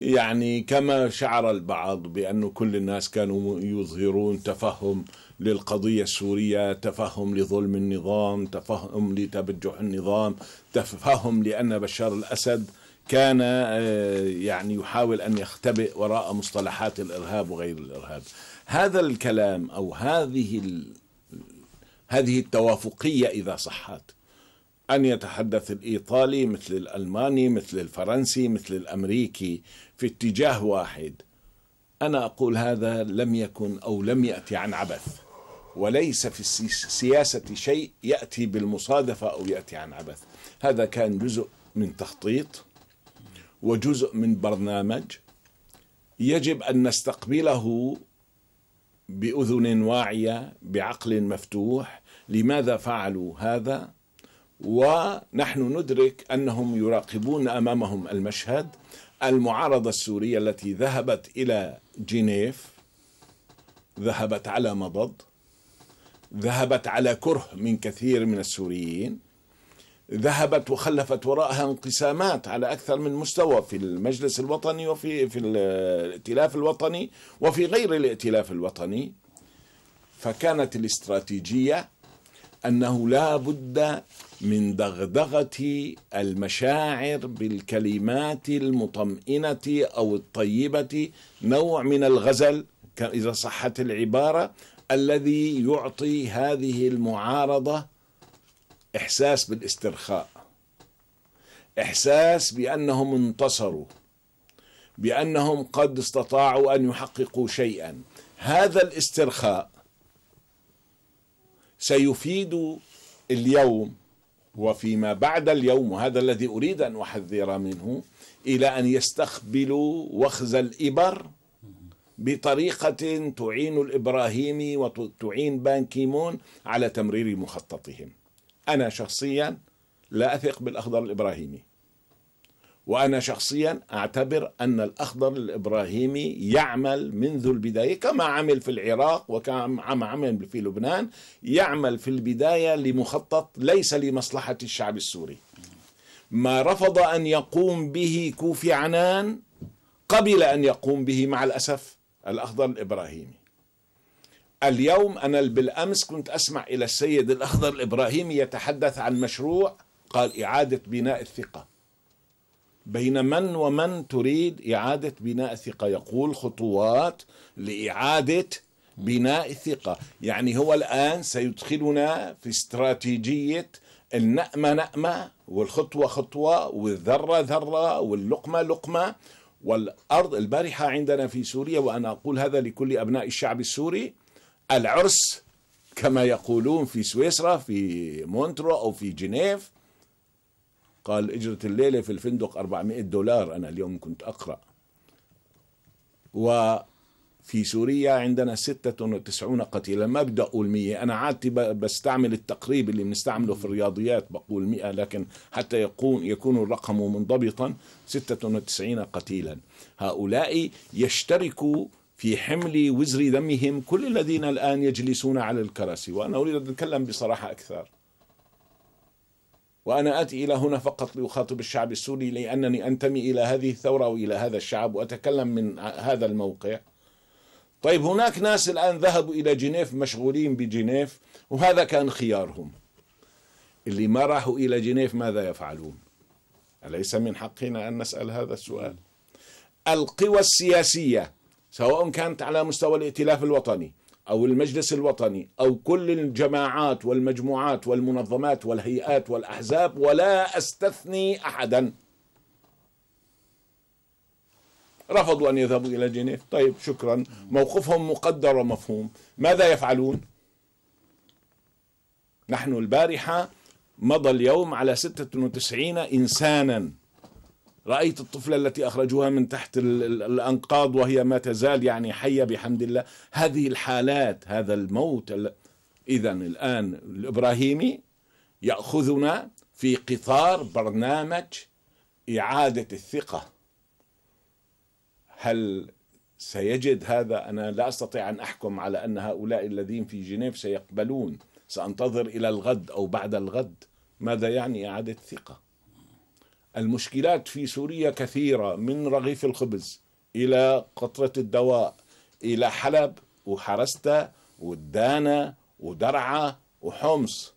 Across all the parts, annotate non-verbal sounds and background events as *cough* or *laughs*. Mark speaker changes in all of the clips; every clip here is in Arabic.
Speaker 1: يعني كما شعر البعض بأن كل الناس كانوا يظهرون تفهم للقضية السورية تفهم لظلم النظام تفهم لتبجح النظام تفهم لأن بشار الأسد كان آه، يعني يحاول أن يختبئ وراء مصطلحات الإرهاب وغير الإرهاب هذا الكلام أو هذه هذه التوافقية إذا صحت أن يتحدث الإيطالي مثل الألماني مثل الفرنسي مثل الأمريكي في اتجاه واحد أنا أقول هذا لم يكن أو لم يأتي عن عبث وليس في السياسة شيء يأتي بالمصادفة أو يأتي عن عبث هذا كان جزء من تخطيط وجزء من برنامج يجب أن نستقبله بأذن واعية بعقل مفتوح لماذا فعلوا هذا ونحن ندرك انهم يراقبون امامهم المشهد المعارضه السوريه التي ذهبت الى جنيف ذهبت على مضض ذهبت على كره من كثير من السوريين ذهبت وخلفت وراءها انقسامات على اكثر من مستوى في المجلس الوطني وفي في الائتلاف الوطني وفي غير الائتلاف الوطني فكانت الاستراتيجيه انه لا بد من دغدغه المشاعر بالكلمات المطمئنه او الطيبه نوع من الغزل اذا صحت العباره الذي يعطي هذه المعارضه احساس بالاسترخاء احساس بانهم انتصروا بانهم قد استطاعوا ان يحققوا شيئا هذا الاسترخاء سيفيد اليوم وفيما بعد اليوم وهذا الذي أريد أن أحذر منه إلى أن يستقبلوا وخز الإبر بطريقة تعين الإبراهيمي وتعين بان كيمون على تمرير مخططهم أنا شخصيا لا أثق بالأخضر الإبراهيمي وأنا شخصيا أعتبر أن الأخضر الإبراهيمي يعمل منذ البداية كما عمل في العراق وكما عمل في لبنان يعمل في البداية لمخطط ليس لمصلحة الشعب السوري ما رفض أن يقوم به كوفي عنان قبل أن يقوم به مع الأسف الأخضر الإبراهيمي اليوم أنا بالأمس كنت أسمع إلى السيد الأخضر الإبراهيمي يتحدث عن مشروع قال إعادة بناء الثقة بين من ومن تريد إعادة بناء ثقة يقول خطوات لإعادة بناء الثقة يعني هو الآن سيدخلنا في استراتيجية النأمة نأمة والخطوة خطوة والذرة ذرة واللقمة لقمة والأرض البارحة عندنا في سوريا وأنا أقول هذا لكل أبناء الشعب السوري العرس كما يقولون في سويسرا في مونترو أو في جنيف قال اجرة الليلة في الفندق 400 دولار أنا اليوم كنت أقرأ وفي سوريا عندنا 96 قتيلا ما بدي أقول 100 أنا عادتي بستعمل التقريب اللي بنستعمله في الرياضيات بقول 100 لكن حتى يكون يكون الرقم منضبطا 96 قتيلا هؤلاء يشتركوا في حمل وزر دمهم كل الذين الآن يجلسون على الكراسي وأنا أريد أن أتكلم بصراحة أكثر وأنا أتي إلى هنا فقط لأخاطب الشعب السوري لأنني أنتمي إلى هذه الثورة وإلى هذا الشعب وأتكلم من هذا الموقع طيب هناك ناس الآن ذهبوا إلى جنيف مشغولين بجنيف وهذا كان خيارهم اللي ما راحوا إلى جنيف ماذا يفعلون أليس من حقنا أن نسأل هذا السؤال القوى السياسية سواء كانت على مستوى الائتلاف الوطني أو المجلس الوطني أو كل الجماعات والمجموعات والمنظمات والهيئات والأحزاب ولا أستثني أحدا رفضوا أن يذهبوا إلى جنيف طيب شكرا موقفهم مقدر ومفهوم ماذا يفعلون نحن البارحة مضى اليوم على 96 إنسانا رأيت الطفلة التي أخرجوها من تحت الأنقاض وهي ما تزال يعني حية بحمد الله هذه الحالات هذا الموت إذا الآن الإبراهيمي يأخذنا في قطار برنامج إعادة الثقة هل سيجد هذا أنا لا أستطيع أن أحكم على أن هؤلاء الذين في جنيف سيقبلون سأنتظر إلى الغد أو بعد الغد ماذا يعني إعادة ثقة المشكلات في سوريا كثيرة من رغيف الخبز إلى قطرة الدواء إلى حلب وحرستا والدانة ودرعة وحمص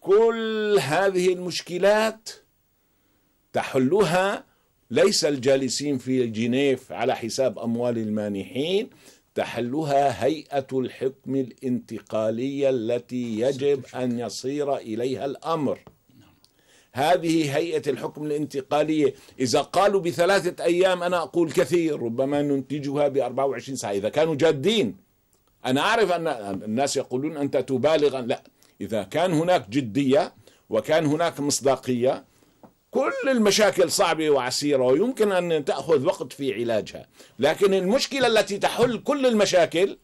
Speaker 1: كل هذه المشكلات تحلها ليس الجالسين في جنيف على حساب أموال المانحين تحلها هيئة الحكم الانتقالية التي يجب أن يصير إليها الأمر هذه هيئة الحكم الانتقالية إذا قالوا بثلاثة أيام أنا أقول كثير ربما ننتجها ب 24 ساعة إذا كانوا جادين أنا أعرف أن الناس يقولون أنت تبالغ لا إذا كان هناك جدية وكان هناك مصداقية كل المشاكل صعبة وعسيرة ويمكن أن تأخذ وقت في علاجها لكن المشكلة التي تحل كل المشاكل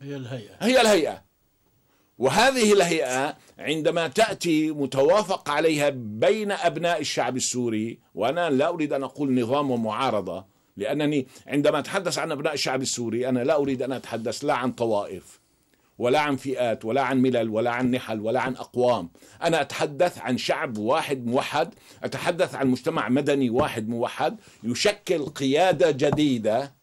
Speaker 1: هي الهيئة هي الهيئة وهذه الهيئة عندما تأتي متوافق عليها بين أبناء الشعب السوري وأنا لا أريد أن أقول نظام ومعارضة لأنني عندما أتحدث عن أبناء الشعب السوري أنا لا أريد أن أتحدث لا عن طوائف ولا عن فئات ولا عن ملل ولا عن نحل ولا عن أقوام أنا أتحدث عن شعب واحد موحد أتحدث عن مجتمع مدني واحد موحد يشكل قيادة جديدة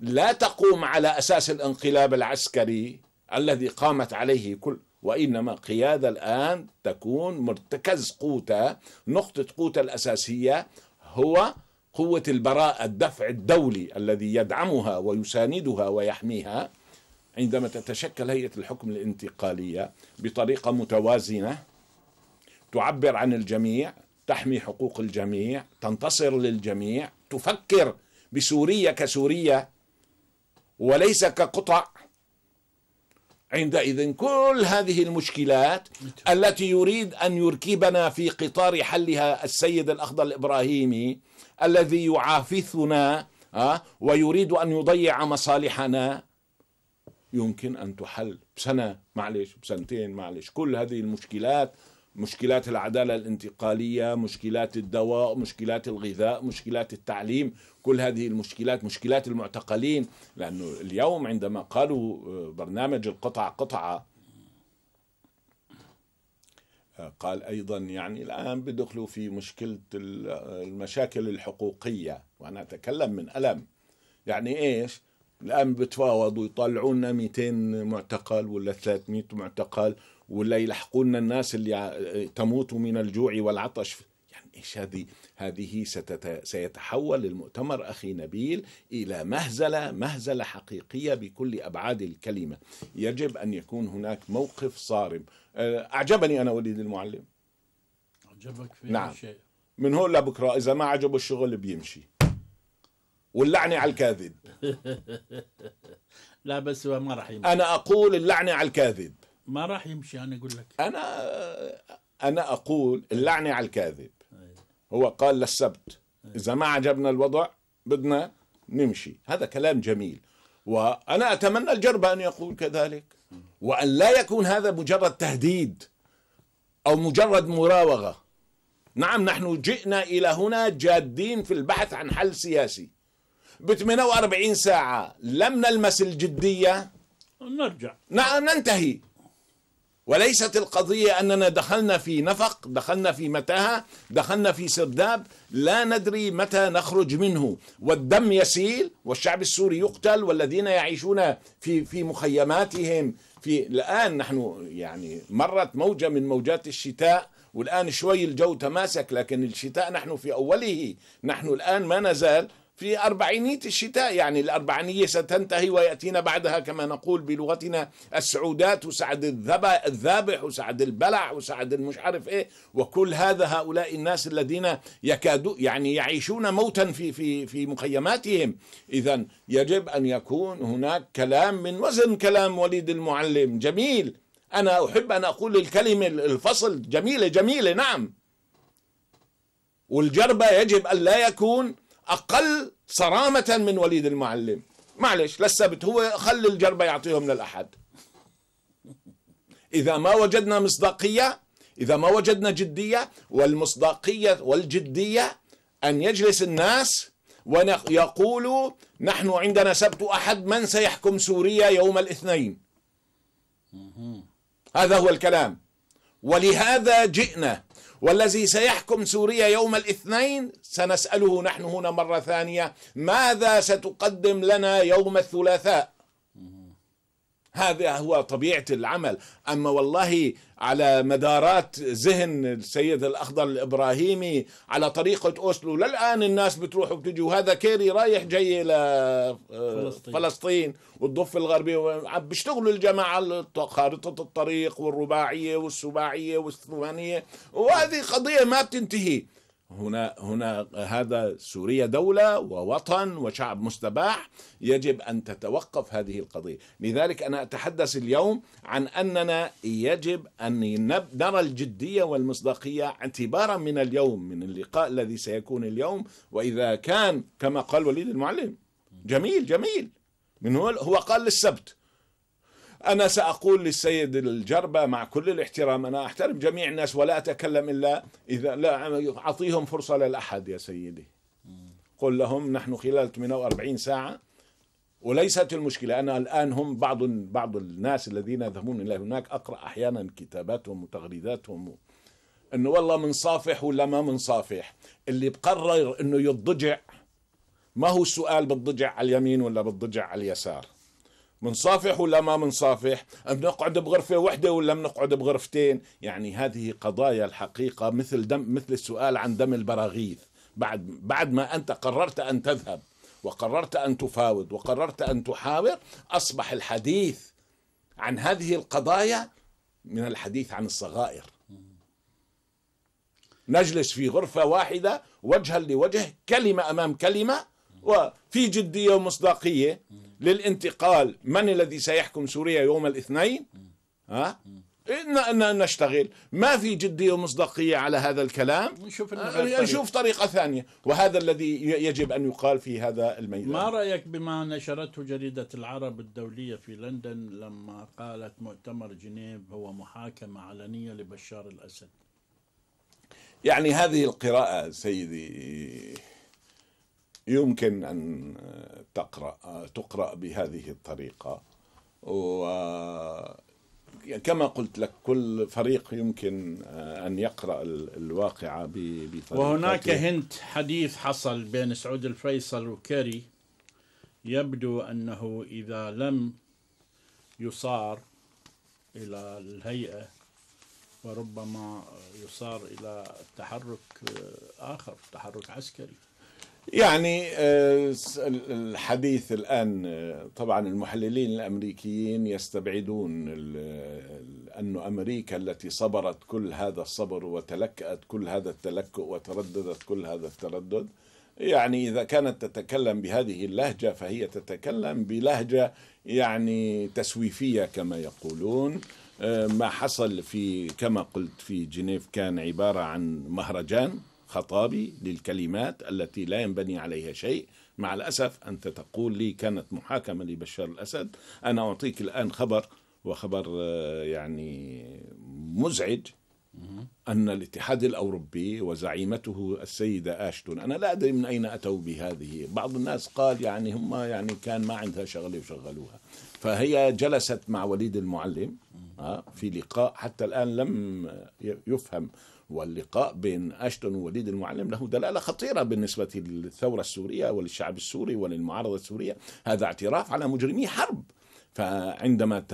Speaker 1: لا تقوم على أساس الانقلاب العسكري الذي قامت عليه كل وإنما قيادة الآن تكون مرتكز قوتها نقطة قوتها الأساسية هو قوة البراءة الدفع الدولي الذي يدعمها ويساندها ويحميها عندما تتشكل هيئة الحكم الانتقالية بطريقة متوازنة تعبر عن الجميع تحمي حقوق الجميع تنتصر للجميع تفكر بسوريا كسوريا وليس كقطع عندئذ كل هذه المشكلات التي يريد ان يركبنا في قطار حلها السيد الاخضر الابراهيمي الذي يعافثنا آه، ويريد ان يضيع مصالحنا يمكن ان تحل بسنه معلش بسنتين معلش كل هذه المشكلات مشكلات العدالة الانتقالية مشكلات الدواء مشكلات الغذاء مشكلات التعليم كل هذه المشكلات مشكلات المعتقلين لأنه اليوم عندما قالوا آه، برنامج القطعة قطعة آه، قال أيضا يعني الآن بدخلوا في مشكلة آه، المشاكل الحقوقية وأنا أتكلم من ألم يعني إيش الآن بتفاوضوا يطلعونا 200 معتقل ولا 300 معتقل ولا يلحقوا لنا الناس اللي تموت من الجوع والعطش يعني ايش هذه هذه ستت... سيتحول المؤتمر اخي نبيل الى مهزله مهزله حقيقيه بكل ابعاد الكلمه يجب ان يكون هناك موقف صارم آه، اعجبني انا وليد المعلم
Speaker 2: اعجبك في نعم.
Speaker 1: شيء من هون لبكره اذا ما عجبه الشغل بيمشي واللعنه على الكاذب
Speaker 2: *laughs* لا بس هو ما راح انا
Speaker 1: اقول اللعنه على الكاذب
Speaker 2: ما راح يمشي انا اقول لك
Speaker 1: انا انا اقول اللعنه على الكاذب إيه. هو قال للسبت إيه. اذا ما عجبنا الوضع بدنا نمشي هذا كلام جميل وانا اتمنى الجرب ان يقول كذلك وان لا يكون هذا مجرد تهديد او مجرد مراوغه نعم نحن جئنا الى هنا جادين في البحث عن حل سياسي ب 48 ساعه لم نلمس الجديه نرجع نعم، ننتهي وليست القضية أننا دخلنا في نفق دخلنا في متاهة دخلنا في سرداب لا ندري متى نخرج منه والدم يسيل والشعب السوري يقتل والذين يعيشون في في مخيماتهم في الآن نحن يعني مرت موجة من موجات الشتاء والآن شوي الجو تماسك لكن الشتاء نحن في أوله نحن الآن ما نزال في أربعينية الشتاء يعني الأربعينية ستنتهي ويأتينا بعدها كما نقول بلغتنا السعودات وسعد الذابح وسعد البلع وسعد المش عارف إيه وكل هذا هؤلاء الناس الذين يكادوا يعني يعيشون موتا في في في مخيماتهم إذا يجب أن يكون هناك كلام من وزن كلام وليد المعلم جميل أنا أحب أن أقول الكلمة الفصل جميلة جميلة نعم والجربة يجب أن لا يكون اقل صرامه من وليد المعلم معلش للسبت هو خلي الجربه يعطيهم للاحد اذا ما وجدنا مصداقيه اذا ما وجدنا جديه والمصداقيه والجديه ان يجلس الناس ويقولوا نحن عندنا سبت احد من سيحكم سوريا يوم الاثنين هذا هو الكلام ولهذا جئنا والذي سيحكم سوريا يوم الاثنين سنسأله نحن هنا مرة ثانية ماذا ستقدم لنا يوم الثلاثاء هذا هو طبيعة العمل أما والله على مدارات ذهن السيد الأخضر الإبراهيمي على طريقة أوسلو للآن الناس بتروح وبتجي وهذا كيري رايح جاي إلى آه، فلسطين, فلسطين والضفة الغربية بيشتغلوا الجماعة خارطة الطريق والرباعية والسباعية والثمانية وهذه قضية ما بتنتهي هنا هنا هذا سوريا دولة ووطن وشعب مستباح يجب أن تتوقف هذه القضية لذلك أنا أتحدث اليوم عن أننا يجب أن نرى الجدية والمصداقية اعتبارا من اليوم من اللقاء الذي سيكون اليوم وإذا كان كما قال وليد المعلم جميل جميل من هو, هو قال للسبت أنا سأقول للسيد الجربة مع كل الاحترام أنا أحترم جميع الناس ولا أتكلم إلا إذا لا أعطيهم فرصة للأحد يا سيدي قل لهم نحن خلال 48 ساعة وليست المشكلة أنا الآن هم بعض بعض الناس الذين يذهبون إلى هناك أقرأ أحيانا كتاباتهم وتغريداتهم أنه والله من صافح ولا ما من صافح اللي بقرر أنه يضجع ما هو السؤال بالضجع على اليمين ولا بالضجع على اليسار منصافح ولا ما منصافح أم نقعد بغرفة واحدة ولا نقعد بغرفتين يعني هذه قضايا الحقيقة مثل دم مثل السؤال عن دم البراغيث بعد بعد ما أنت قررت أن تذهب وقررت أن تفاوض وقررت أن تحاور أصبح الحديث عن هذه القضايا من الحديث عن الصغائر نجلس في غرفة واحدة وجها لوجه كلمة أمام كلمة وفي جدية ومصداقية للانتقال من الذي سيحكم سوريا يوم الاثنين ها إن نشتغل ما في جدية ومصداقية على هذا الكلام نشوف, آه، نشوف طريقة ثانية وهذا الذي يجب أن يقال في هذا الميدان ما
Speaker 2: رأيك بما نشرته جريدة العرب الدولية في لندن لما قالت مؤتمر جنيف هو محاكمة علنية لبشار الأسد
Speaker 1: يعني هذه القراءة سيدي يمكن أن تقرأ تقرأ بهذه الطريقة وكما يعني قلت لك كل فريق يمكن آه، أن يقرأ الواقعة بطريقة وهناك
Speaker 2: هنت حديث حصل بين سعود الفيصل وكيري يبدو أنه إذا لم يصار إلى الهيئة وربما يصار إلى تحرك آه، آخر تحرك عسكري
Speaker 1: يعني آه، الحديث الآن آه، طبعا المحللين الأمريكيين يستبعدون آه، أن أمريكا التي صبرت كل هذا الصبر وتلكأت كل هذا التلكؤ وترددت كل هذا التردد يعني إذا كانت تتكلم بهذه اللهجة فهي تتكلم بلهجة يعني تسويفية كما يقولون ما حصل في كما قلت في جنيف كان عبارة عن مهرجان خطابي للكلمات التي لا ينبني عليها شيء مع الأسف أنت تقول لي كانت محاكمة لبشار الأسد أنا أعطيك الآن خبر وخبر آه، يعني مزعج أن الاتحاد الأوروبي وزعيمته السيدة أشتون أنا لا أدري من أين أتوا بهذه بعض الناس قال يعني هم يعني كان ما عندها شغلة وشغلوها فهي جلست مع وليد المعلم آه، في لقاء حتى الآن لم يفهم واللقاء بين أشتون ووليد المعلم له دلالة خطيرة بالنسبة للثورة السورية وللشعب السوري وللمعارضة السورية هذا اعتراف على مجرمي حرب فعندما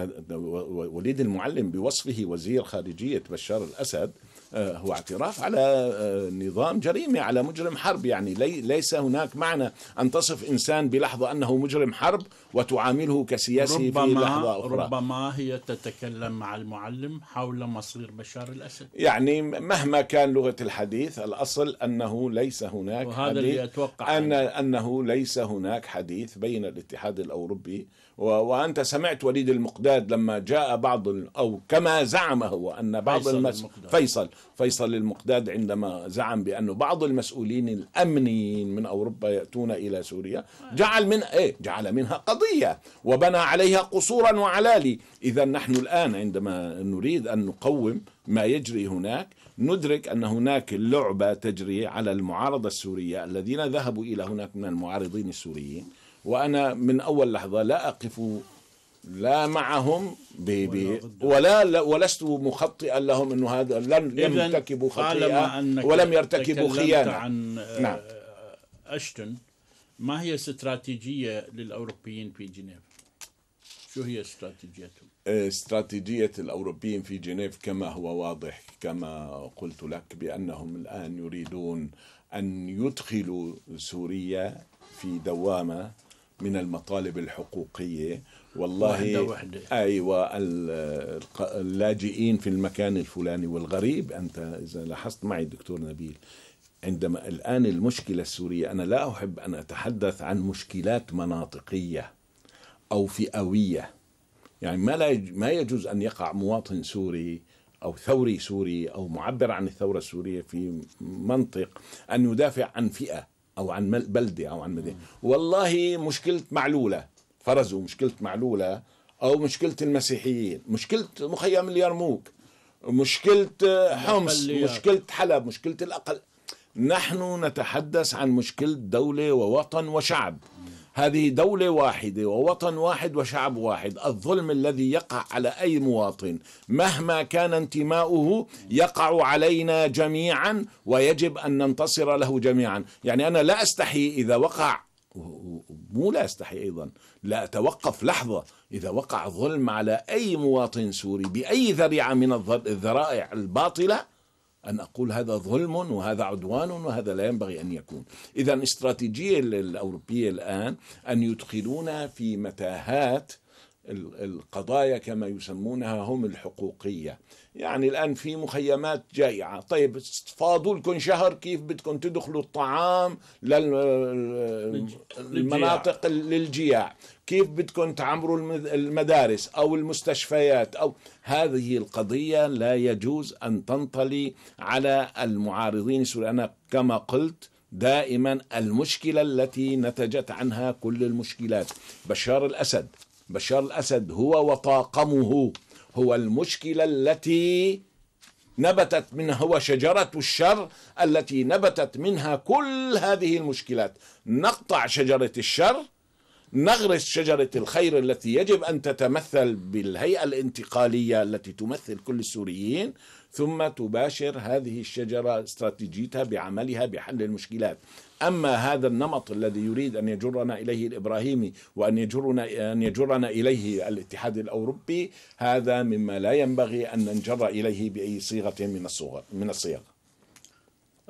Speaker 1: وليد المعلم بوصفه وزير خارجية بشار الأسد آه، هو اعتراف على آه، نظام جريمة على مجرم حرب يعني ليس هناك معنى أن تصف إنسان بلحظة أنه مجرم حرب وتعامله كسياسي ربما في لحظة أخرى
Speaker 2: ربما هي تتكلم مع المعلم حول مصير بشار الأسد
Speaker 1: يعني مهما كان لغة الحديث الأصل أنه ليس هناك وهذا حديث اللي أتوقع أن يعني. أنه ليس هناك حديث بين الاتحاد الأوروبي وأنت سمعت وليد المقداد لما جاء بعض أو كما زعم هو أن بعض فيصل, المس... فيصل فيصل المقداد عندما زعم بأنه بعض المسؤولين الأمنيين من أوروبا يأتون إلى سوريا جعل من إيه جعل منها قضية وبنى عليها قصورا وعلالي إذا نحن الآن عندما نريد أن نقوم ما يجري هناك ندرك أن هناك لعبة تجري على المعارضة السورية الذين ذهبوا إلى هناك من المعارضين السوريين وأنا من أول لحظة لا أقف لا معهم بي بي ولا ولست مخطئا لهم انه هذا لم لم يرتكبوا خطيئه ولم يرتكبوا خيانه عن آه، نعم
Speaker 2: اشتن ما هي استراتيجيه للاوروبيين في جنيف؟ شو هي استراتيجيتهم؟
Speaker 1: آه، استراتيجية الأوروبيين في جنيف كما هو واضح كما قلت لك بأنهم الآن يريدون أن يدخلوا سوريا في دوامة من المطالب الحقوقية والله واحدة واحدة. أيوة اللاجئين في المكان الفلاني والغريب أنت إذا لاحظت معي الدكتور نبيل عندما الآن المشكلة السورية أنا لا أحب أن أتحدث عن مشكلات مناطقية أو فئوية يعني ما, لا ما يجوز أن يقع مواطن سوري أو ثوري سوري أو معبر عن الثورة السورية في منطق أن يدافع عن فئة او عن بلده او عن مدينه والله مشكله معلوله فرزوا مشكله معلوله او مشكله المسيحيين مشكله مخيم اليرموك مشكله حمص مشكله حلب مشكله الاقل نحن نتحدث عن مشكله دوله ووطن وشعب هذه دولة واحدة ووطن واحد وشعب واحد الظلم الذي يقع على أي مواطن مهما كان انتماؤه يقع علينا جميعا ويجب أن ننتصر له جميعا يعني أنا لا أستحي إذا وقع مو لا أستحي أيضا لا أتوقف لحظة إذا وقع ظلم على أي مواطن سوري بأي ذريعة من الذرائع الباطلة أن أقول هذا ظلم وهذا عدوان وهذا لا ينبغي أن يكون إذا استراتيجية الأوروبية الآن أن يدخلون في متاهات القضايا كما يسمونها هم الحقوقية يعني الآن في مخيمات جائعة طيب فاضوا لكم شهر كيف بدكم تدخلوا الطعام للمناطق للجياع كيف بدكم تعمروا المدارس أو المستشفيات أو هذه القضية لا يجوز أن تنطلي على المعارضين أنا كما قلت دائما المشكلة التي نتجت عنها كل المشكلات بشار الأسد بشار الأسد هو وطاقمه هو المشكلة التي نبتت منها هو شجرة الشر التي نبتت منها كل هذه المشكلات نقطع شجرة الشر نغرس شجرة الخير التي يجب أن تتمثل بالهيئة الانتقالية التي تمثل كل السوريين ثم تباشر هذه الشجرة استراتيجيتها بعملها بحل المشكلات أما هذا النمط الذي يريد أن يجرنا إليه الإبراهيمي وأن يجرنا, أن يجرنا إليه الاتحاد الأوروبي هذا مما لا ينبغي أن ننجر إليه بأي صيغة من الصغر من الصيغ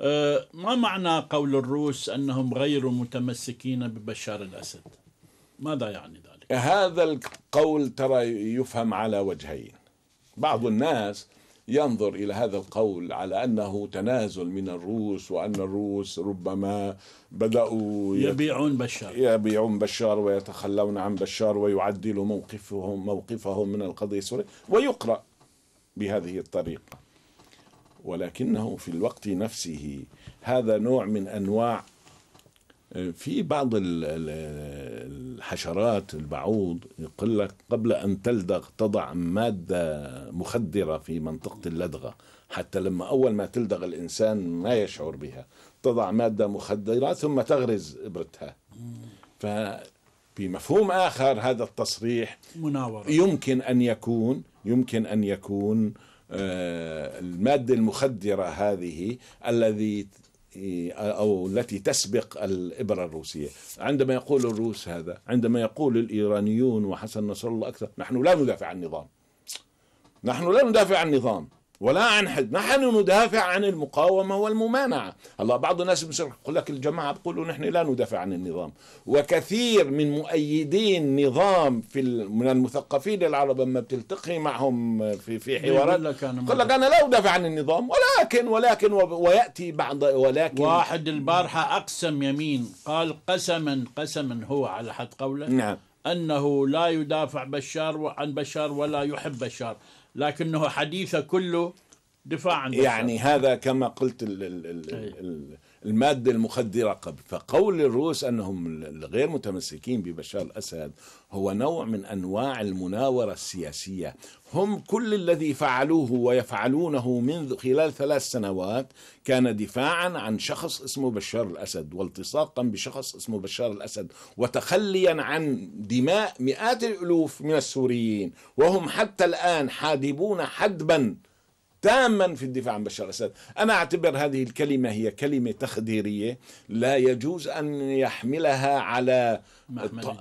Speaker 2: أه، ما معنى قول الروس أنهم غير متمسكين ببشار الأسد
Speaker 1: ماذا يعني ذلك؟ هذا القول ترى يفهم على وجهين بعض الناس ينظر إلى هذا القول على أنه تنازل من الروس وأن الروس ربما بدأوا يبيعون بشار يبيعون بشار ويتخلون عن بشار ويعدلوا موقفهم موقفهم من القضية السورية ويقرأ بهذه الطريقة ولكنه في الوقت نفسه هذا نوع من أنواع في بعض الحشرات البعوض يقول لك قبل أن تلدغ تضع مادة مخدرة في منطقة اللدغة حتى لما أول ما تلدغ الإنسان ما يشعر بها تضع مادة مخدرة ثم تغرز إبرتها ففي مفهوم آخر هذا التصريح مناورة. يمكن أن يكون يمكن أن يكون آه، المادة المخدرة هذه الذي أو التي تسبق الإبرة الروسية عندما يقول الروس هذا عندما يقول الإيرانيون وحسن نصر الله أكثر نحن لا ندافع عن النظام نحن لا ندافع عن النظام ولا عن حزب نحن ندافع عن المقاومة والممانعة الله بعض الناس يقول لك الجماعة بيقولوا نحن لا ندافع عن النظام وكثير من مؤيدين نظام في من المثقفين العرب لما بتلتقي معهم في في حوارات يقول لك أنا لا أدافع عن النظام ولكن ولكن ويأتي بعض ولكن واحد
Speaker 2: البارحة أقسم يمين قال قسما قسما هو على حد قوله نعم أنه لا يدافع بشار عن بشار ولا يحب بشار لكنه حديثه كله دفاع عن يعني
Speaker 1: هذا كما قلت ال ال ال ال المادة المخدرة قبل فقول الروس أنهم غير متمسكين ببشار الأسد هو نوع من أنواع المناورة السياسية هم كل الذي فعلوه ويفعلونه منذ خلال ثلاث سنوات كان دفاعا عن شخص اسمه بشار الأسد والتصاقا بشخص اسمه بشار الأسد وتخليا عن دماء مئات الألوف من السوريين وهم حتى الآن حادبون حدبا تاما في الدفاع عن بشار الأسد أنا أعتبر هذه الكلمة هي كلمة تخديرية لا يجوز أن يحملها على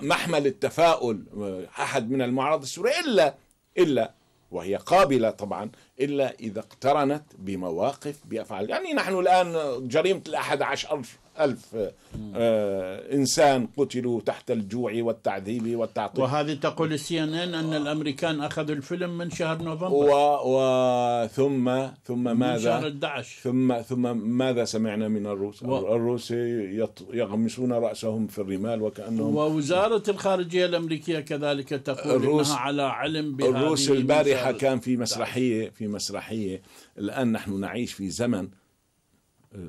Speaker 1: محمل التفاؤل آه، أحد من المعارضة السورية إلا إلا وهي قابلة طبعا إلا إذا اقترنت بمواقف بأفعال يعني نحن الآن جريمة الأحد عشر ألف آه إنسان قتلوا تحت الجوع والتعذيب والتعطيل وهذه تقول
Speaker 2: السي ان ان ان الامريكان اخذوا الفيلم من شهر نوفمبر و...
Speaker 1: وثم ثم ماذا من شهر 11 ثم ثم ماذا سمعنا من الروس و... الروس يط... يغمسون راسهم في الرمال وكانهم
Speaker 2: ووزاره الخارجيه الامريكيه كذلك تقول الروس... انها على علم بهذه الروس البارحه كان
Speaker 1: في مسرحيه في مسرحيه الان نحن نعيش في زمن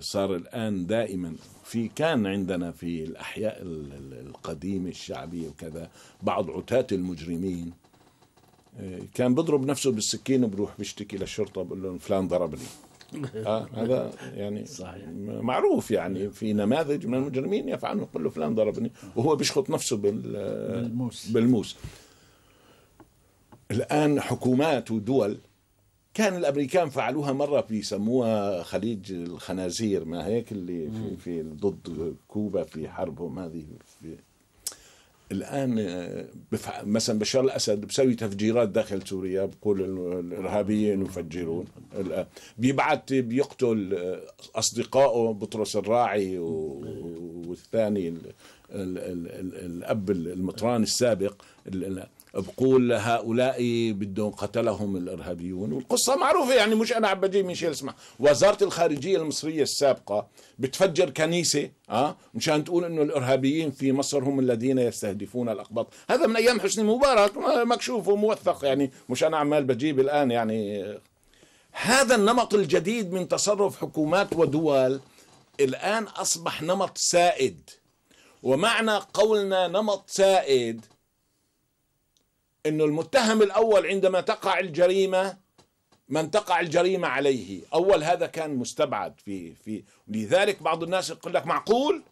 Speaker 1: صار الآن دائما في كان عندنا في الأحياء القديمة الشعبية وكذا بعض عتاة المجرمين آه، كان بيضرب نفسه بالسكين وبروح بيشتكي للشرطة بقول لهم فلان ضربني *laughs* آه هذا يعني صحيح. معروف يعني في نماذج من المجرمين يفعلون يقول له فلان ضربني وهو بيشخط نفسه بالموس بالموس الآن حكومات ودول كان الامريكان فعلوها مره بيسموها خليج الخنازير ما هيك اللي في, في ضد كوبا في حربهم هذه في الان آه، بفع... مثلا بشار الاسد بسوي تفجيرات داخل سوريا بقول انه الارهابيين يفجرون آه، بيبعث بيقتل آه، اصدقائه بطرس الراعي و... والثاني ال... ال... ال... الاب المطران السابق بقول هؤلاء بدهم قتلهم الارهابيون والقصه معروفه يعني مش انا عم بجيب من شيء اسمع وزاره الخارجيه المصريه السابقه بتفجر كنيسه اه مشان تقول انه الارهابيين في مصر هم الذين يستهدفون الاقباط هذا من ايام حسني مبارك مكشوف وموثق يعني مش انا عمال بجيب الان يعني هذا النمط الجديد من تصرف حكومات ودول الان اصبح نمط سائد ومعنى قولنا نمط سائد انه المتهم الاول عندما تقع الجريمه من تقع الجريمه عليه اول هذا كان مستبعد في في لذلك بعض الناس يقول لك معقول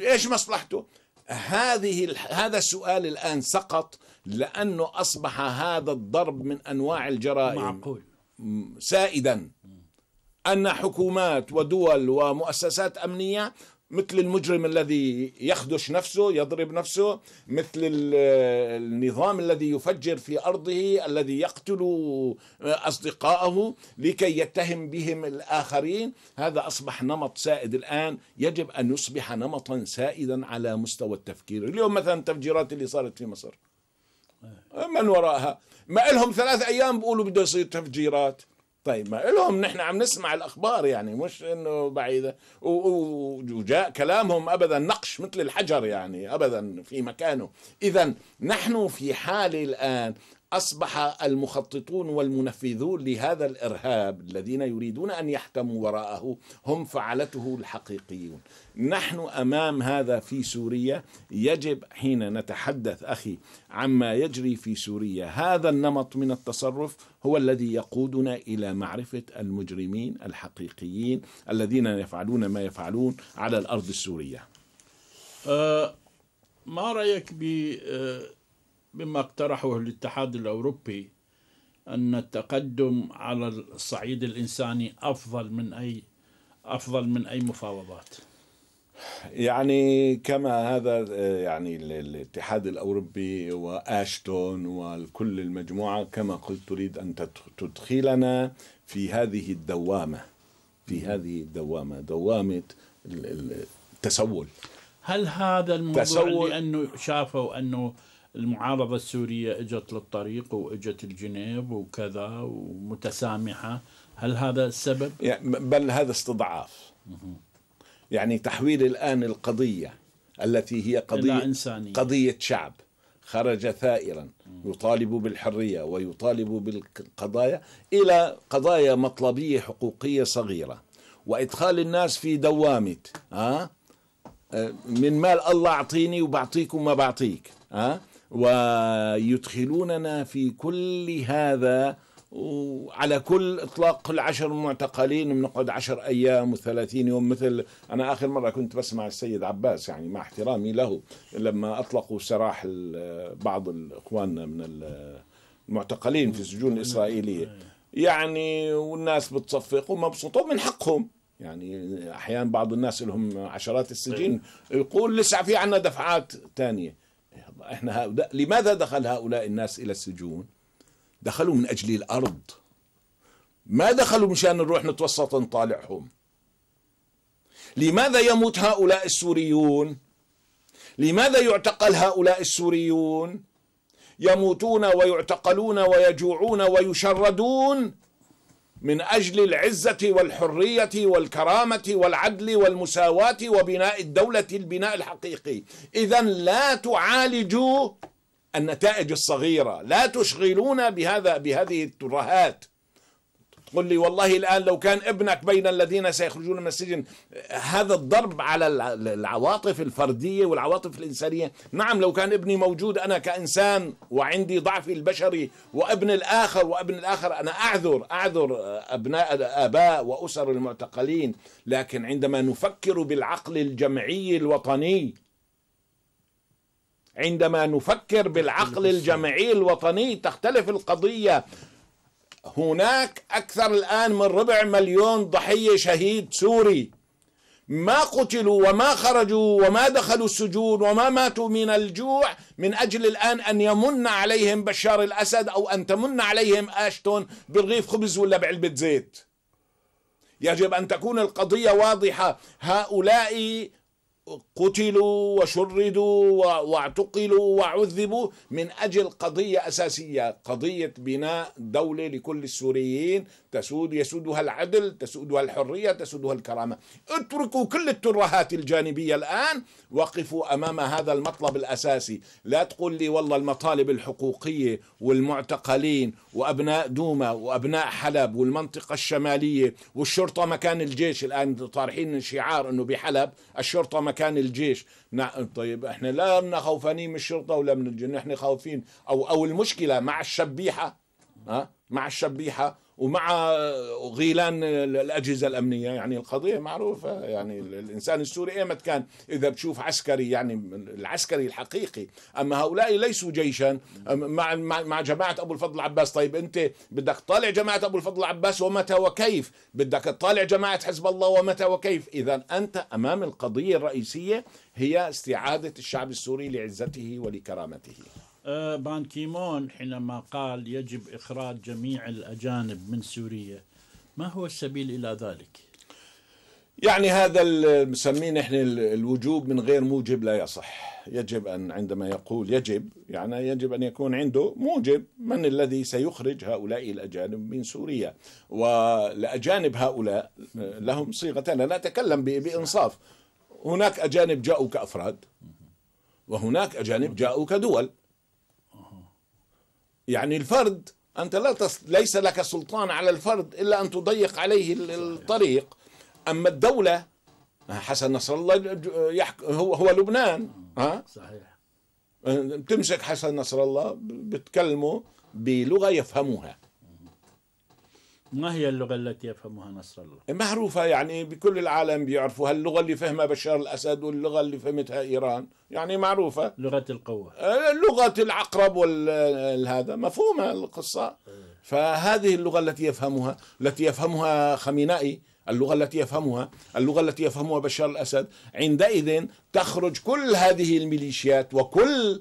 Speaker 1: ايش مصلحته هذه هذا السؤال الان سقط لانه اصبح هذا الضرب من انواع الجرائم معقول سائدا ان حكومات ودول ومؤسسات امنيه مثل المجرم الذي يخدش نفسه يضرب نفسه مثل النظام الذي يفجر في أرضه الذي يقتل آه، أصدقائه لكي يتهم بهم الآخرين هذا أصبح نمط سائد الآن يجب أن يصبح نمطا سائدا على مستوى التفكير اليوم مثلا التفجيرات اللي صارت في مصر آه. آه، من وراءها ما لهم ثلاث أيام بيقولوا بده يصير تفجيرات طيب ما لهم نحن عم نسمع الاخبار يعني مش انه بعيده وجاء كلامهم ابدا نقش مثل الحجر يعني ابدا في مكانه اذا نحن في حاله الان اصبح المخططون والمنفذون لهذا الارهاب الذين يريدون ان يحكموا وراءه هم فعلته الحقيقيون نحن امام هذا في سوريا يجب حين نتحدث اخي عما يجري في سوريا هذا النمط من التصرف هو الذي يقودنا الى معرفه المجرمين الحقيقيين الذين يفعلون ما يفعلون على الارض السوريه
Speaker 2: أه ما رايك ب أه، مما اقترحه الاتحاد الأوروبي أن التقدم على الصعيد الإنساني أفضل من أي أفضل من أي مفاوضات
Speaker 1: يعني كما هذا يعني الاتحاد الاوروبي واشتون وكل المجموعه كما قلت تريد ان تدخلنا في هذه الدوامه في هذه الدوامه دوامه التسول
Speaker 2: هل هذا الموضوع لانه شافوا انه المعارضة السورية اجت للطريق واجت الجنيب
Speaker 1: وكذا ومتسامحة هل هذا السبب؟ يعني بل هذا استضعاف يعني تحويل الآن القضية التي هي قضية إنسانية. قضية شعب خرج ثائرا يطالب بالحرية ويطالب بالقضايا إلى قضايا مطلبية حقوقية صغيرة وإدخال الناس في دوامة ها أه، من مال الله أعطيني وبعطيك وما بعطيك ها ويدخلوننا في كل هذا وعلى كل اطلاق كل عشر معتقلين بنقعد عشر ايام وثلاثين يوم مثل انا اخر مره كنت بسمع السيد عباس يعني مع احترامي له لما اطلقوا سراح بعض اخواننا من المعتقلين في السجون الاسرائيليه يعني والناس بتصفق ومبسوطه من حقهم يعني احيانا بعض الناس لهم عشرات السجين يقول لسه في عنا دفعات ثانيه احنا هؤلاء لماذا دخل هؤلاء الناس الى السجون؟ دخلوا من اجل الارض ما دخلوا مشان نروح نتوسط نطالعهم لماذا يموت هؤلاء السوريون؟ لماذا يعتقل هؤلاء السوريون؟ يموتون ويعتقلون ويجوعون ويشردون من اجل العزه والحريه والكرامه والعدل والمساواه وبناء الدوله البناء الحقيقي اذا لا تعالجوا النتائج الصغيره لا تشغلون بهذا بهذه الترهات تقول لي والله الآن لو كان ابنك بين الذين سيخرجون من السجن هذا الضرب على العواطف الفردية والعواطف الإنسانية نعم لو كان ابني موجود أنا كإنسان وعندي ضعفي البشري وابن الآخر وابن الآخر أنا أعذر أعذر أبناء آباء وأسر المعتقلين لكن عندما نفكر بالعقل الجمعي الوطني عندما نفكر بالعقل الجمعي الوطني تختلف القضية هناك أكثر الآن من ربع مليون ضحية شهيد سوري ما قتلوا وما خرجوا وما دخلوا السجون وما ماتوا من الجوع من أجل الآن أن يمن عليهم بشار الأسد أو أن تمن عليهم أشتون برغيف خبز ولا بعلبة زيت يجب أن تكون القضية واضحة هؤلاء قتلوا وشردوا واعتقلوا وعذبوا من أجل قضية أساسية قضية بناء دولة لكل السوريين تسود يسودها العدل تسودها الحرية تسودها الكرامة اتركوا كل الترهات الجانبية الآن وقفوا أمام هذا المطلب الأساسي لا تقول لي والله المطالب الحقوقية والمعتقلين وأبناء دوما وأبناء حلب والمنطقة الشمالية والشرطة مكان الجيش الآن طارحين شعار أنه بحلب الشرطة مكان الجيش نعم طيب احنا لا خوفانين من الشرطة ولا من الجن احنا خوفين أو, أو المشكلة مع الشبيحة مع الشبيحة ومع غيلان الأجهزة الأمنية يعني القضية معروفة يعني الإنسان السوري ايمت كان إذا بشوف عسكري يعني العسكري الحقيقي أما هؤلاء ليسوا جيشا مع, مع جماعة أبو الفضل العباس طيب أنت بدك تطالع جماعة أبو الفضل العباس ومتى وكيف بدك تطالع جماعة حزب الله ومتى وكيف إذا أنت أمام القضية الرئيسية هي استعادة الشعب السوري لعزته ولكرامته
Speaker 2: آه، بان كيمون حينما قال يجب إخراج جميع الأجانب من سوريا ما هو السبيل إلى ذلك؟
Speaker 1: يعني هذا مسمين احنا الوجوب من غير موجب لا يصح يجب ان عندما يقول يجب يعني يجب ان يكون عنده موجب من الذي سيخرج هؤلاء الاجانب من سوريا والاجانب هؤلاء آه، لهم صيغة انا اتكلم بانصاف هناك اجانب جاءوا كافراد وهناك اجانب جاءوا كدول يعني الفرد أنت لا تص... ليس لك سلطان على الفرد إلا أن تضيق عليه الطريق أما الدولة حسن نصر الله يحك... هو هو لبنان ها صحيح أه، تمسك حسن نصر الله بتكلمه بلغة يفهمها
Speaker 2: ما هي اللغة التي يفهمها نصر الله؟
Speaker 1: معروفة يعني بكل العالم بيعرفوها اللغة اللي فهمها بشار الأسد واللغة اللي فهمتها إيران يعني معروفة
Speaker 2: لغة القوة
Speaker 1: آه، لغة العقرب والهذا مفهومة القصة آه. فهذه اللغة التي يفهمها التي يفهمها خمينائي اللغة التي يفهمها اللغة التي يفهمها بشار الأسد عندئذ تخرج كل هذه الميليشيات وكل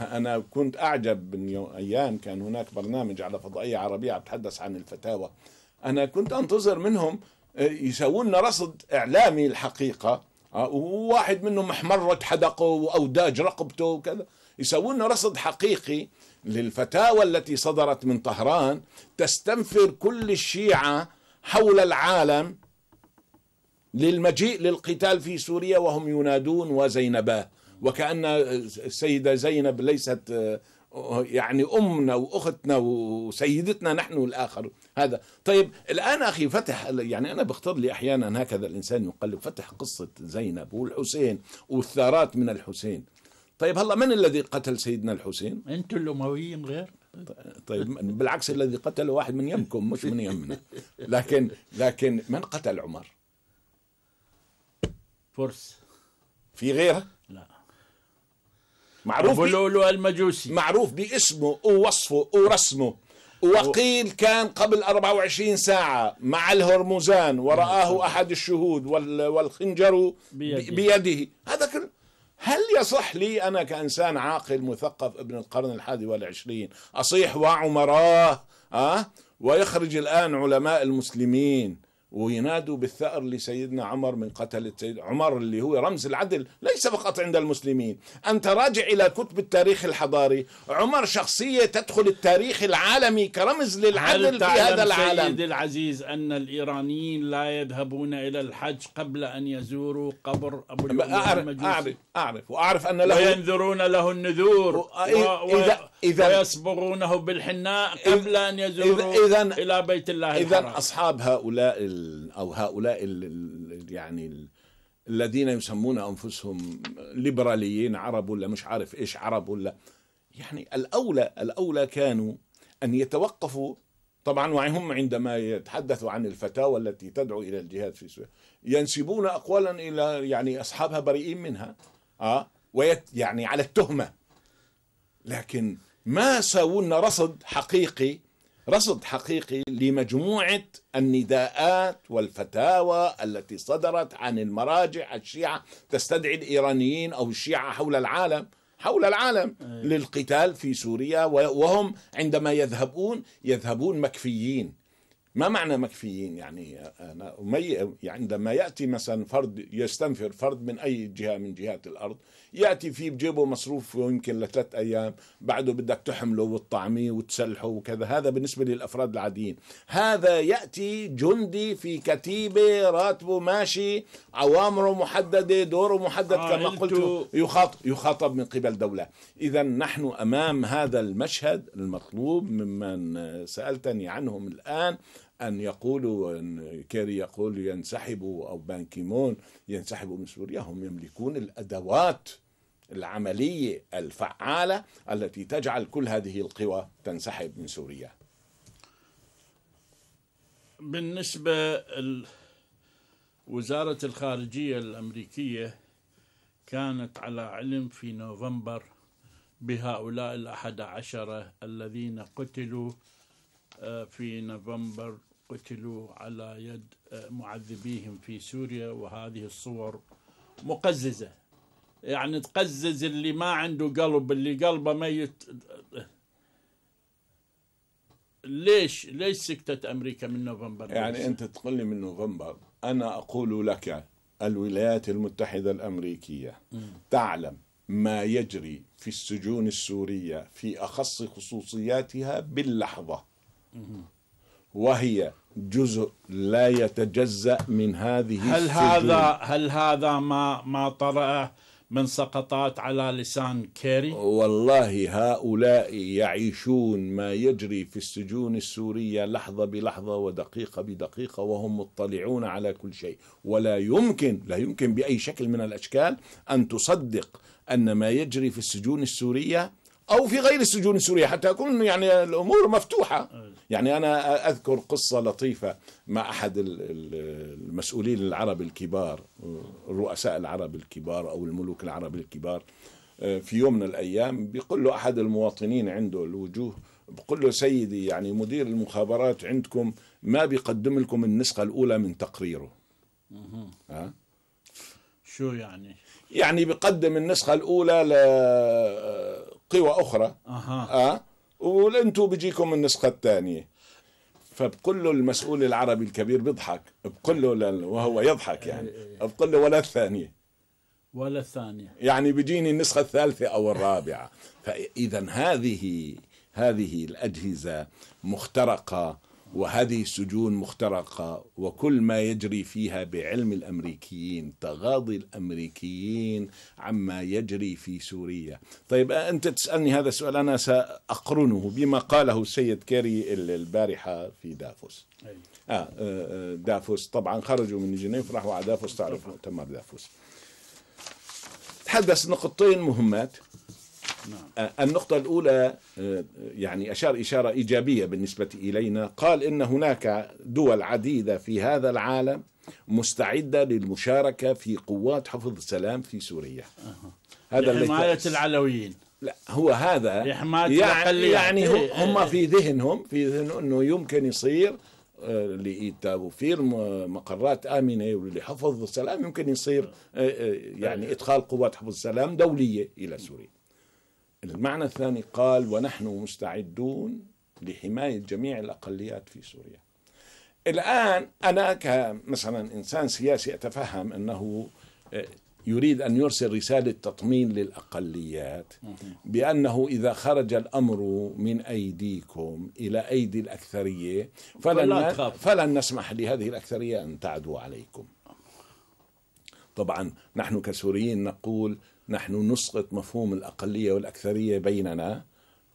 Speaker 1: أنا كنت أعجب من أيام كان هناك برنامج على فضائية عربية أتحدث عن الفتاوى أنا كنت أنتظر منهم آه، يسوون لنا رصد إعلامي الحقيقة آه، وواحد منهم احمرت حدقه وأوداج رقبته وكذا يسوون لنا رصد حقيقي للفتاوى التي صدرت من طهران تستنفر كل الشيعة حول العالم للمجيء للقتال في سوريا وهم ينادون وزينبات وكأن السيدة زينب ليست آه، يعني أمنا وأختنا وسيدتنا نحن الآخر هذا طيب الآن أخي فتح يعني أنا بختار لي أحيانا هكذا الإنسان يقلب فتح قصة زينب والحسين والثارات من الحسين طيب هلا من الذي قتل سيدنا الحسين؟ انتم الامويين غير طيب بالعكس الذي قتله واحد من يمكم مش من يمنا لكن لكن من قتل عمر؟ فرس في غيره؟ معروف بلولو المجوسي معروف باسمه ووصفه ورسمه وقيل كان قبل 24 ساعة مع الهرمزان ورآه نعم. أحد الشهود والخنجر بيده, بيده. هذا كله هل يصح لي أنا كإنسان عاقل مثقف ابن القرن الحادي والعشرين أصيح وعمراه أه؟ ويخرج الآن علماء المسلمين وينادوا بالثأر لسيدنا عمر من قتل السيد عمر اللي هو رمز العدل ليس فقط عند المسلمين أنت راجع إلى كتب التاريخ الحضاري عمر شخصية تدخل التاريخ العالمي كرمز للعدل في هذا العالم سيدي
Speaker 2: العزيز أن الإيرانيين لا يذهبون إلى الحج قبل أن يزوروا قبر أبو أعرف, أعرف, أعرف وأعرف أن له وينذرون له النذور و... و... إذا... إذا ويصبغونه بالحناء قبل أن يزوروا إذا... إلى بيت الله إذا
Speaker 1: أصحاب هؤلاء او هؤلاء الـ يعني الـ الذين يسمون انفسهم ليبراليين عرب ولا مش عارف ايش عرب ولا يعني الاولى الاولى كانوا ان يتوقفوا طبعا وهم عندما يتحدثوا عن الفتاوى التي تدعو الى الجهاد في سوريا ينسبون اقوالا الى يعني اصحابها بريئين منها اه ويت يعني على التهمه لكن ما ساووا رصد حقيقي رصد حقيقي لمجموعه النداءات والفتاوى التي صدرت عن المراجع الشيعه تستدعي الايرانيين او الشيعه حول العالم حول العالم للقتال في سوريا وهم عندما يذهبون يذهبون مكفيين ما معنى مكفيين يعني أنا عندما يأتي مثلا فرد يستنفر فرد من أي جهة من جهات الأرض ياتي فيه بجيبه مصروف يمكن لثلاث ايام بعده بدك تحمله وتطعميه وتسلحه وكذا هذا بالنسبه للافراد العاديين هذا ياتي جندي في كتيبه راتبه ماشي عوامره محدده دوره محدد آه، كما قلت يخاطب يخاطب من قبل دوله اذا نحن امام هذا المشهد المطلوب ممن سالتني عنهم الان أن يقولوا أن كيري يقول ينسحبوا أو بانكيمون ينسحبوا من سوريا هم يملكون الأدوات العملية الفعالة التي تجعل كل هذه القوى تنسحب من سوريا
Speaker 2: بالنسبة وزارة الخارجية الأمريكية كانت على علم في نوفمبر بهؤلاء الأحد عشر الذين قتلوا آه، في نوفمبر قتلوا على يد آه، معذبيهم في سوريا وهذه الصور مقززة يعني تقزز اللي ما عنده قلب اللي قلبه ميت ليش ليش سكتت امريكا من نوفمبر يعني انت
Speaker 1: تقول لي من نوفمبر انا اقول لك الولايات المتحده الامريكيه م. تعلم ما يجري في السجون السوريه في اخص خصوصياتها باللحظه وهي جزء لا يتجزا من هذه هل السجون. هذا
Speaker 2: هل هذا ما ما طرأه من سقطات على لسان
Speaker 1: كيري والله هؤلاء يعيشون ما يجري في السجون السورية لحظة بلحظة ودقيقة بدقيقة وهم مطلعون على كل شيء ولا يمكن لا يمكن بأي شكل من الأشكال أن تصدق أن ما يجري في السجون السورية أو في غير السجون السورية حتى يكون يعني الأمور مفتوحة يعني أنا أذكر قصة لطيفة مع أحد المسؤولين العرب الكبار الرؤساء العرب الكبار أو الملوك العرب الكبار آه، في يوم من الأيام بيقول له أحد المواطنين عنده الوجوه بقول له سيدي يعني مدير المخابرات عندكم ما بيقدم لكم النسخة الأولى من تقريره ها؟ شو يعني؟ يعني بيقدم النسخة الأولى قوى اخرى اها اه ولانتو بيجيكم النسخه الثانيه فبقول له المسؤول العربي الكبير بيضحك بقول له وهو يضحك يعني إيه، إيه. بقول له ولا الثانيه
Speaker 2: ولا الثانيه
Speaker 1: يعني بيجيني النسخه الثالثه او الرابعه فاذا هذه هذه الاجهزه مخترقه وهذه السجون مخترقة وكل ما يجري فيها بعلم الأمريكيين تغاضي الأمريكيين عما يجري في سوريا طيب أنت تسألني هذا السؤال أنا سأقرنه بما قاله السيد كيري البارحة في دافوس آه،, آه دافوس طبعا خرجوا من جنيف راحوا على دافوس تعرف مؤتمر دافوس تحدث نقطتين مهمات نعم. آه، النقطة الأولى آه، يعني أشار إشارة إيجابية بالنسبة إلينا قال إن هناك دول عديدة في هذا العالم مستعدة للمشاركة في قوات حفظ السلام في سوريا هذا لحماية
Speaker 2: العلويين
Speaker 1: لا هو هذا يعني, يعني هم إيه، إيه. في ذهنهم في ذهنهم أنه يمكن يصير آه، لتوفير مقرات آمنة ولحفظ السلام يمكن يصير يعني إدخال قوات حفظ السلام دولية إلى سوريا المعنى الثاني قال ونحن مستعدون لحماية جميع الأقليات في سوريا الآن أنا كمثلا إنسان سياسي أتفهم أنه آه، يريد أن يرسل رسالة تطمين للأقليات بأنه إذا خرج الأمر من أيديكم إلى أيدي الأكثرية فلن, فلن نسمح لهذه الأكثرية أن تعدو عليكم طبعا نحن كسوريين نقول نحن نسقط مفهوم الأقلية والأكثرية بيننا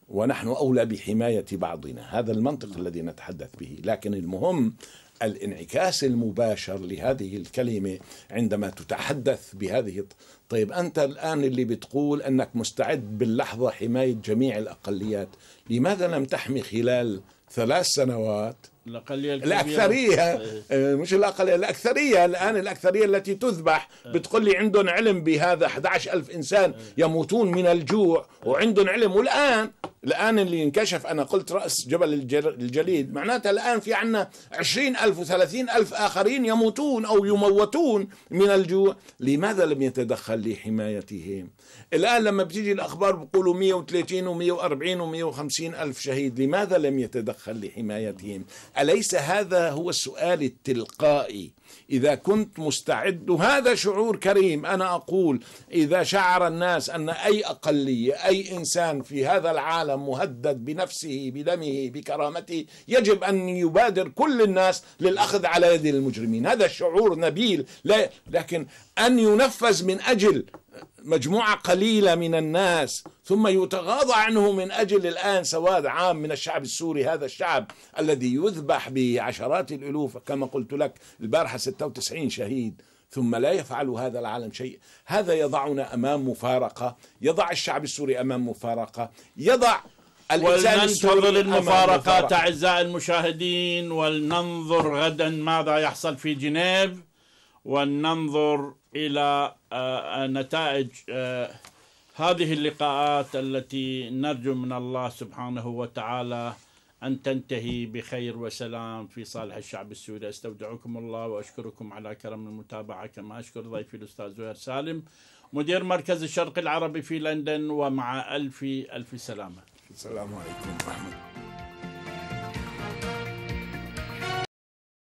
Speaker 1: ونحن أولى بحماية بعضنا هذا المنطق الذي نتحدث به لكن المهم الانعكاس المباشر لهذه الكلمة عندما تتحدث بهذه طيب أنت الآن اللي بتقول أنك مستعد باللحظة حماية جميع الأقليات لماذا لم تحمي خلال ثلاث سنوات الأقلية الكبيرة. الأكثرية إيه. إيه، مش الأقلية الأكثرية الآن الأكثرية التي تذبح إيه. بتقول لي عندهم علم بهذا 11 ألف إنسان يموتون من الجوع وعندهم علم والآن الآن اللي انكشف أنا قلت رأس جبل الجليد معناتها الآن في عنا 20 ألف 30000 ألف آخرين يموتون أو يموتون من الجوع لماذا لم يتدخل لحمايتهم الآن لما بتيجي الأخبار بيقولوا 130 و140 و150 ألف شهيد لماذا لم يتدخل لحمايتهم أليس هذا هو السؤال التلقائي إذا كنت مستعد هذا شعور كريم أنا أقول إذا شعر الناس أن أي أقلية أي إنسان في هذا العالم مهدد بنفسه بدمه بكرامته يجب أن يبادر كل الناس للأخذ على يد المجرمين هذا شعور نبيل لا لكن أن ينفذ من أجل مجموعة قليلة من الناس ثم يتغاضى عنه من أجل الآن سواد عام من الشعب السوري هذا الشعب الذي يذبح بعشرات الألوف كما قلت لك البارحة 96 شهيد ثم لا يفعل هذا العالم شيء هذا يضعنا أمام مفارقة يضع الشعب السوري أمام مفارقة يضع ولننتظر المفارقات
Speaker 2: أعزائي المشاهدين ولننظر غدا ماذا يحصل في جنيف ولننظر إلى آه، آه، نتائج آه، هذه اللقاءات التي نرجو من الله سبحانه وتعالى أن تنتهي بخير وسلام في صالح الشعب السوري أستودعكم الله وأشكركم على كرم المتابعة كما أشكر ضيفي الأستاذ زهير سالم مدير مركز الشرق العربي في لندن ومع ألف ألف سلامة السلام
Speaker 1: عليكم ورحمة الله